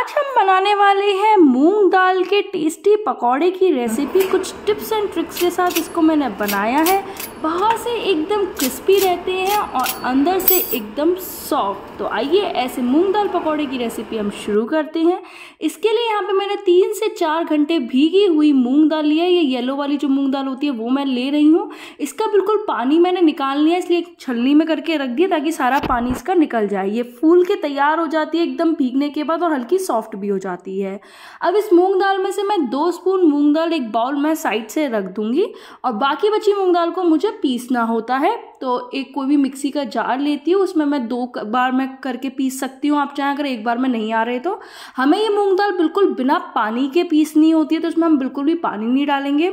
आज हम बनाने वाले हैं मूंग दाल के टेस्टी पकौड़े की रेसिपी कुछ टिप्स एंड ट्रिक्स के साथ इसको मैंने बनाया है बाहर से एकदम क्रिस्पी रहते हैं और अंदर से एकदम सॉफ्ट तो आइए ऐसे मूंग दाल पकौड़े की रेसिपी हम शुरू करते हैं इसके लिए यहाँ पे मैंने तीन से चार घंटे भीगी हुई मूंग दाल लिया है ये येलो वाली जो मूंग दाल होती है वो मैं ले रही हूँ इसका बिल्कुल पानी मैंने निकाल लिया इसलिए छलनी में करके रख दिया ताकि सारा पानी इसका निकल जाए ये फूल के तैयार हो जाती है एकदम भीगने के बाद और हल्की सॉफ्ट भी हो जाती है अब इस मूंग दाल में से मैं दो स्पून मूंग दाल एक बाउल में साइड से रख दूँगी और बाकी बची मूंग दाल को मुझे पीसना होता है तो एक कोई भी मिक्सी का जार लेती हूँ उसमें मैं दो बार मैं करके पीस सकती हूँ आप चाहें अगर एक बार में नहीं आ रहे तो हमें ये मूंग दाल बिल्कुल बिना पानी के पीसनी होती है तो उसमें हम बिल्कुल भी पानी नहीं डालेंगे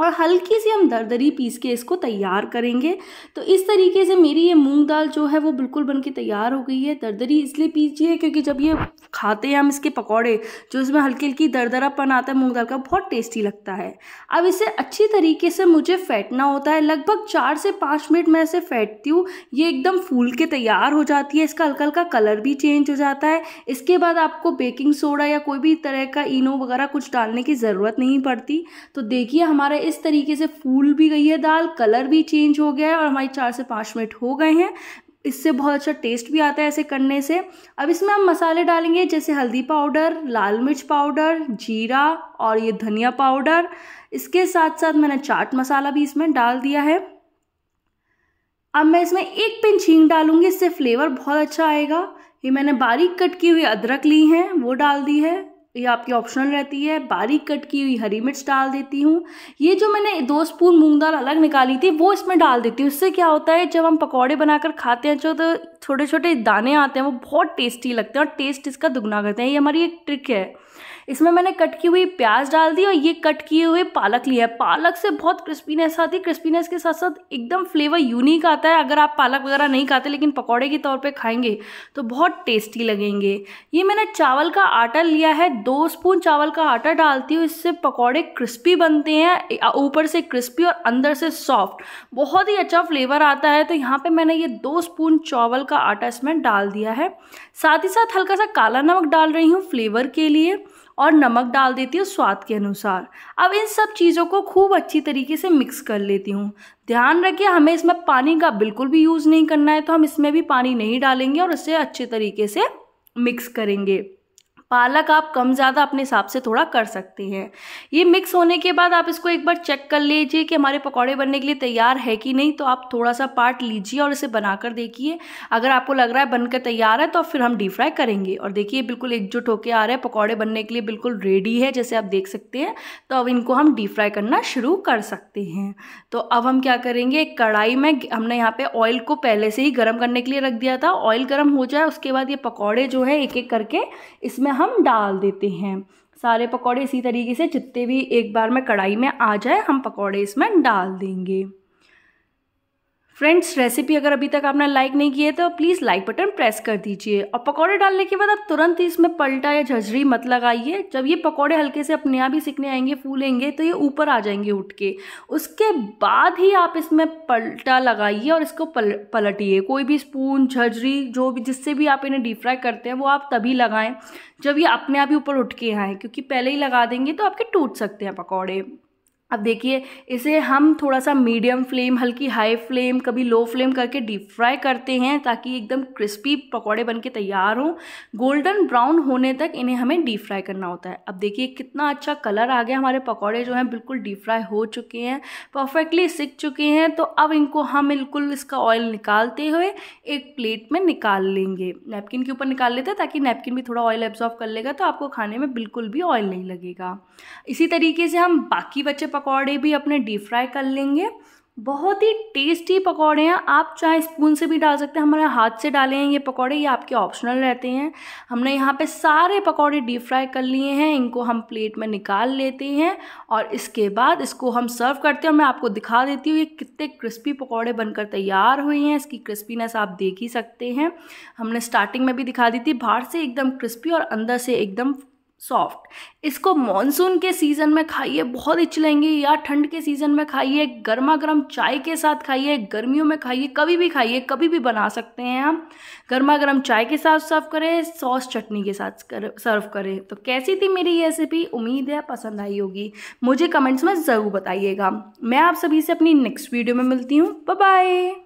और हल्की सी हम दरदरी पीस के इसको तैयार करेंगे तो इस तरीके से मेरी ये मूंग दाल जो है वो बिल्कुल बनके तैयार हो गई है दरदरी इसलिए पीजिए क्योंकि जब ये खाते हैं हम इसके पकौड़े जो इसमें हल्की हल्की दरदरापन आता है मूंग दाल का बहुत टेस्टी लगता है अब इसे अच्छी तरीके से मुझे फैटना होता है लगभग चार से पाँच मिनट मैं इसे फैटती हूँ ये एकदम फूल के तैयार हो जाती है इसका हल्का हल्का कलर भी चेंज हो जाता है इसके बाद आपको बेकिंग सोडा या कोई भी तरह का इनो वगैरह कुछ डालने की ज़रूरत नहीं पड़ती तो देखिए हमारा इस तरीके से फूल भी गई है दाल कलर भी चेंज हो गया है और हमारी चार से पाँच मिनट हो गए हैं इससे बहुत अच्छा टेस्ट भी आता है ऐसे करने से अब इसमें हम मसाले डालेंगे जैसे हल्दी पाउडर लाल मिर्च पाउडर जीरा और ये धनिया पाउडर इसके साथ साथ मैंने चाट मसाला भी इसमें डाल दिया है अब मैं इसमें एक पिन छींग डालूंगी इससे फ्लेवर बहुत अच्छा आएगा ये मैंने बारीक कट की हुई अदरक ली है वो डाल दी है ये आपकी ऑप्शनल रहती है बारीक कट की हुई हरी मिर्च डाल देती हूँ ये जो मैंने दो स्पून मूंग दाल अलग निकाली थी वो इसमें डाल देती हूँ इससे क्या होता है जब हम पकौड़े बनाकर खाते हैं जो तो छोटे छोटे दाने आते हैं वो बहुत टेस्टी लगते हैं और टेस्ट इसका दुगना करते हैं ये हमारी एक ट्रिक है इसमें मैंने कट की हुई प्याज डाल दी और ये कट किए हुए पालक लिया है पालक से बहुत क्रिस्पीनेस आती है क्रिस्पीनेस के साथ साथ एकदम फ्लेवर यूनिक आता है अगर आप पालक वगैरह नहीं खाते लेकिन पकौड़े के तौर पे खाएंगे तो बहुत टेस्टी लगेंगे ये मैंने चावल का आटा लिया है दो स्पून चावल का आटा डालती हूँ इससे पकौड़े क्रिस्पी बनते हैं ऊपर से क्रिस्पी और अंदर से सॉफ्ट बहुत ही अच्छा फ्लेवर आता है तो यहाँ पर मैंने ये दो स्पून चावल का का आटा इसमें डाल दिया है साथ ही साथ हल्का सा काला नमक डाल रही हूँ फ्लेवर के लिए और नमक डाल देती हूँ स्वाद के अनुसार अब इन सब चीज़ों को खूब अच्छी तरीके से मिक्स कर लेती हूँ ध्यान रखिए हमें इसमें पानी का बिल्कुल भी यूज़ नहीं करना है तो हम इसमें भी पानी नहीं डालेंगे और इसे अच्छे तरीके से मिक्स करेंगे पालक आप कम ज़्यादा अपने हिसाब से थोड़ा कर सकते हैं ये मिक्स होने के बाद आप इसको एक बार चेक कर लीजिए कि हमारे पकौड़े बनने के लिए तैयार है कि नहीं तो आप थोड़ा सा पार्ट लीजिए और इसे बनाकर देखिए अगर आपको लग रहा है बनकर तैयार है तो फिर हम डीप फ्राई करेंगे और देखिए बिल्कुल एकजुट होकर आ रहा है पकौड़े बनने के लिए बिल्कुल रेडी है जैसे आप देख सकते हैं तो अब इनको हम डीप फ्राई करना शुरू कर सकते हैं तो अब हम क्या करेंगे कढ़ाई में हमने यहाँ पर ऑयल को पहले से ही गर्म करने के लिए रख दिया था ऑयल गर्म हो जाए उसके बाद ये पकौड़े जो है एक एक करके इसमें हम हम डाल देते हैं सारे पकौड़े इसी तरीके से जितने भी एक बार में कढ़ाई में आ जाए हम पकौड़े इसमें डाल देंगे फ्रेंड्स रेसिपी अगर अभी तक आपने लाइक नहीं की है तो प्लीज़ लाइक बटन प्रेस कर दीजिए और पकौड़े डालने के बाद आप तुरंत ही इसमें पलटा या झजरी मत लगाइए जब ये पकौड़े हल्के से अपने आप ही सीखने आएंगे फूलेंगे तो ये ऊपर आ जाएंगे उठ के उसके बाद ही आप इसमें पलटा लगाइए और इसको पल पलटिए कोई भी स्पून झजरी जो भी जिससे भी आप इन्हें डीप फ्राई करते हैं वो आप तभी लगाएं जब ये अपने आप ही ऊपर उठ के आएँ क्योंकि पहले ही लगा देंगे तो आपके टूट सकते हैं पकौड़े अब देखिए इसे हम थोड़ा सा मीडियम फ्लेम हल्की हाई फ्लेम कभी लो फ्लेम करके डीप फ्राई करते हैं ताकि एकदम क्रिस्पी पकौड़े बनके तैयार हों गोल्डन ब्राउन होने तक इन्हें हमें डीप फ्राई करना होता है अब देखिए कितना अच्छा कलर आ गया हमारे पकौड़े जो हैं बिल्कुल डीप फ्राई हो चुके हैं परफेक्टली सिक चुके हैं तो अब इनको हम बिल्कुल इसका ऑयल निकालते हुए एक प्लेट में निकाल लेंगे नैपकिन के ऊपर निकाल लेते हैं ताकि नैपकिन भी थोड़ा ऑयल एब्जॉर्व कर लेगा तो आपको खाने में बिल्कुल भी ऑयल नहीं लगेगा इसी तरीके से हम बाकी बच्चे पकौड़े भी अपने डीप फ्राई कर लेंगे बहुत ही टेस्टी पकौड़े हैं आप चाहे स्पून से भी डाल सकते हैं हमारे हाथ से डाले हैं ये पकौड़े ये आपके ऑप्शनल रहते हैं हमने यहाँ पे सारे पकौड़े डीप फ्राई कर लिए हैं इनको हम प्लेट में निकाल लेते हैं और इसके बाद इसको हम सर्व करते हैं और मैं आपको दिखा देती हूँ ये कितने क्रिस्पी पकौड़े बनकर तैयार हुए हैं इसकी क्रिस्पीनेस आप देख ही सकते हैं हमने स्टार्टिंग में भी दिखा दी थी बाहर से एकदम क्रिस्पी और अंदर से एकदम सॉफ्ट इसको मॉनसून के सीज़न में खाइए बहुत अच्छी लगेंगी या ठंड के सीज़न में खाइए गर्मा गर्म चाय के साथ खाइए गर्मियों में खाइए कभी भी खाइए कभी भी बना सकते हैं हम गर्मा गर्म चाय के साथ सर्व करें सॉस चटनी के साथ कर, सर्व करें तो कैसी थी मेरी ये रेसिपी उम्मीद है पसंद आई होगी मुझे कमेंट्स में ज़रूर बताइएगा मैं आप सभी से अपनी नेक्स्ट वीडियो में मिलती हूँ बाय